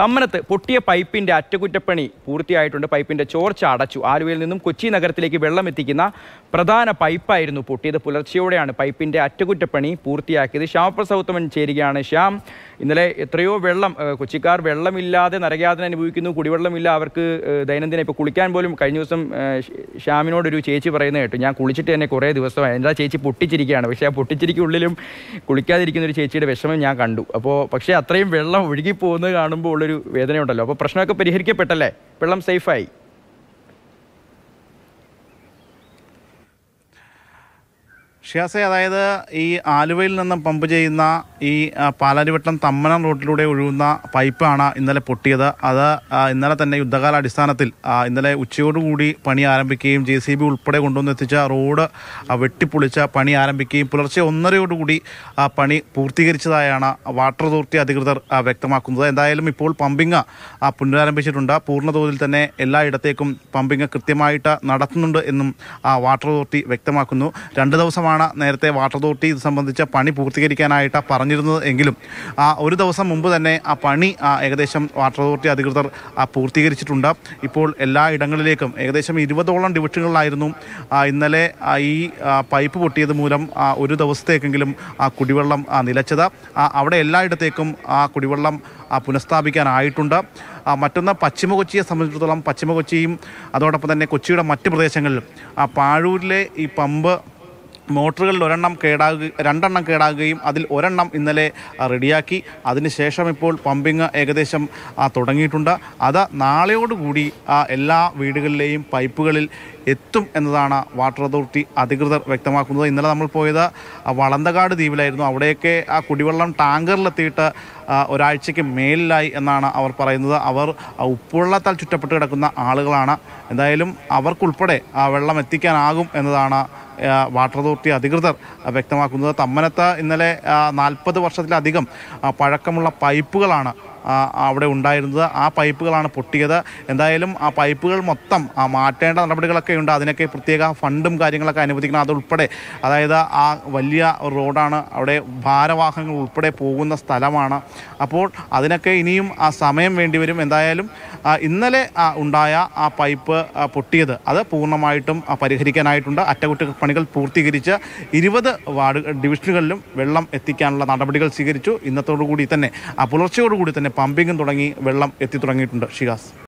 തമ്മനത്ത് പൊട്ടിയ പൈപ്പിന്റെ അറ്റകുറ്റപ്പണി പൂർത്തിയായിട്ടുണ്ട് പൈപ്പിന്റെ ചോർച്ച അടച്ചു ആലുവയിൽ നിന്നും കൊച്ചി നഗരത്തിലേക്ക് വെള്ളം എത്തിക്കുന്ന പ്രധാന പൈപ്പായിരുന്നു പൊട്ടിയത് പുലർച്ചെയോടെയാണ് പൈപ്പിന്റെ അറ്റകുറ്റപ്പണി പൂർത്തിയാക്കിയത് ശ്യാമപ്രസൗത്തമൻ ചേരുകയാണ് ശ്യാം ഇന്നലെ എത്രയോ വെള്ളം കൊച്ചിക്കാർ വെള്ളമില്ലാതെ നരകയാതന അനുഭവിക്കുന്നു കുടിവെള്ളമില്ല അവർക്ക് ദൈനംദിനം ഇപ്പോൾ കുളിക്കാൻ പോലും കഴിഞ്ഞ ദിവസം ശ്യാമിനോടൊരു ചേച്ചി പറയുന്നത് കേട്ടു ഞാൻ കുളിച്ചിട്ട് തന്നെ കുറേ ദിവസമായി എൻ്റെ ചേച്ചി പൊട്ടിച്ചിരിക്കുകയാണ് പക്ഷേ ആ പൊട്ടിച്ചിരിക്കുള്ളിലും കുളിക്കാതിരിക്കുന്ന ഒരു ചേച്ചിയുടെ വിഷമം ഞാൻ കണ്ടു അപ്പോൾ പക്ഷേ അത്രയും വെള്ളം ഒഴുകിപ്പോകുന്നത് കാണുമ്പോൾ ഒരു വേദനയുണ്ടല്ലോ അപ്പോൾ പ്രശ്നമൊക്കെ പരിഹരിക്കപ്പെട്ടല്ലേ വെള്ളം സേഫായി ഷിയാസെ അതായത് ഈ ആലുവയിൽ നിന്നും പമ്പ് ചെയ്യുന്ന ഈ പാലാരിവട്ടം തമ്മനം റോട്ടിലൂടെ ഒഴുകുന്ന പൈപ്പാണ് ഇന്നലെ പൊട്ടിയത് അത് ഇന്നലെ തന്നെ യുദ്ധകാല അടിസ്ഥാനത്തിൽ ഇന്നലെ ഉച്ചയോടുകൂടി പണി ആരംഭിക്കുകയും ജെ സി ബി ഉൾപ്പെടെ കൊണ്ടുവന്നെത്തിച്ച റോഡ് വെട്ടിപ്പൊളിച്ച പണി ആരംഭിക്കുകയും പുലർച്ചെ ഒന്നരയോടുകൂടി ആ പണി പൂർത്തീകരിച്ചതായാണ് വാട്ടർ അതോറിറ്റി അധികൃതർ വ്യക്തമാക്കുന്നത് എന്തായാലും ഇപ്പോൾ പമ്പിങ് പുനരാരംഭിച്ചിട്ടുണ്ട് പൂർണ്ണതോതിൽ തന്നെ എല്ലായിടത്തേക്കും പമ്പിങ് കൃത്യമായിട്ട് നടത്തുന്നുണ്ട് എന്നും ആ വാട്ടർ അതോറിറ്റി വ്യക്തമാക്കുന്നു രണ്ട് ദിവസമാണ് ദിവസമാണ് നേരത്തെ വാട്ടർ അതോറിറ്റി ഇത് സംബന്ധിച്ച പണി പൂർത്തീകരിക്കാനായിട്ട് പറഞ്ഞിരുന്നത് എങ്കിലും ആ ഒരു ദിവസം മുമ്പ് തന്നെ ആ പണി ഏകദേശം വാട്ടർ അതോറിറ്റി അധികൃതർ പൂർത്തീകരിച്ചിട്ടുണ്ട് ഇപ്പോൾ എല്ലാ ഇടങ്ങളിലേക്കും ഏകദേശം ഇരുപതോളം ഡിവിഷനുകളിലായിരുന്നു ഇന്നലെ ഈ പൈപ്പ് പൊട്ടിയത് മൂലം ഒരു ദിവസത്തേക്കെങ്കിലും ആ കുടിവെള്ളം നിലച്ചത് അവിടെ എല്ലായിടത്തേക്കും ആ കുടിവെള്ളം പുനഃസ്ഥാപിക്കാനായിട്ടുണ്ട് മറ്റൊന്ന് പശ്ചിമ കൊച്ചിയെ സംബന്ധിച്ചിടത്തോളം പശ്ചിമ കൊച്ചിയും അതോടൊപ്പം തന്നെ കൊച്ചിയുടെ മറ്റ് പ്രദേശങ്ങളിലും ആ പാഴൂരിലെ ഈ പമ്പ് മോട്ടറുകളിൽ ഒരെണ്ണം കേടാകുക രണ്ടെണ്ണം കേടാകുകയും അതിൽ ഒരെണ്ണം ഇന്നലെ റെഡിയാക്കി അതിനുശേഷം ഇപ്പോൾ പമ്പിങ് ഏകദേശം തുടങ്ങിയിട്ടുണ്ട് അത് നാളെയോടുകൂടി എല്ലാ വീടുകളിലെയും പൈപ്പുകളിൽ എത്തും എന്നതാണ് വാട്ടർ അതോറിറ്റി അധികൃതർ വ്യക്തമാക്കുന്നത് ഇന്നലെ നമ്മൾ പോയത് വളന്തകാട് ദ്വീപിലായിരുന്നു അവിടെയൊക്കെ ആ കുടിവെള്ളം ടാങ്കറിലെത്തിയിട്ട് ഒരാഴ്ചയ്ക്ക് മേലിലായി എന്നാണ് അവർ പറയുന്നത് അവർ ഉപ്പുവെള്ളത്താൽ ചുറ്റപ്പെട്ട് കിടക്കുന്ന ആളുകളാണ് എന്തായാലും അവർക്കുൾപ്പെടെ ആ വെള്ളം എത്തിക്കാനാകും എന്നതാണ് വാട്ടർ അതോറിറ്റി അധികൃതർ വ്യക്തമാക്കുന്നത് തമ്മനത്ത് ഇന്നലെ നാൽപ്പത് വർഷത്തിലധികം പഴക്കമുള്ള പൈപ്പുകളാണ് അവിടെ ഉണ്ടായിരുന്നത് ആ പൈപ്പുകളാണ് പൊട്ടിയത് എന്തായാലും ആ പൈപ്പുകൾ മൊത്തം മാറ്റേണ്ട നടപടികളൊക്കെ ഉണ്ട് അതിനൊക്കെ പ്രത്യേക ഫണ്ടും കാര്യങ്ങളൊക്കെ അനുവദിക്കണം അതുൾപ്പെടെ അതായത് ആ വലിയ റോഡാണ് അവിടെ ഭാരവാഹനങ്ങൾ ഉൾപ്പെടെ പോകുന്ന സ്ഥലമാണ് അപ്പോൾ അതിനൊക്കെ ഇനിയും ആ സമയം വേണ്ടിവരും എന്തായാലും ഇന്നലെ ഉണ്ടായ ആ പൈപ്പ് പൊട്ടിയത് അത് പൂർണ്ണമായിട്ടും പരിഹരിക്കാനായിട്ടുണ്ട് അറ്റകുറ്റപ്പണികൾ പൂർത്തീകരിച്ച് ഇരുപത് വാർഡ് ഡിവിഷനുകളിലും വെള്ളം എത്തിക്കാനുള്ള നടപടികൾ സ്വീകരിച്ചു ഇന്നത്തോടു കൂടി തന്നെ പുലർച്ചയോടുകൂടി തന്നെ പമ്പിങ്ങും തുടങ്ങി വെള്ളം എത്തി തുടങ്ങിയിട്ടുണ്ട് ഷിഹാസ്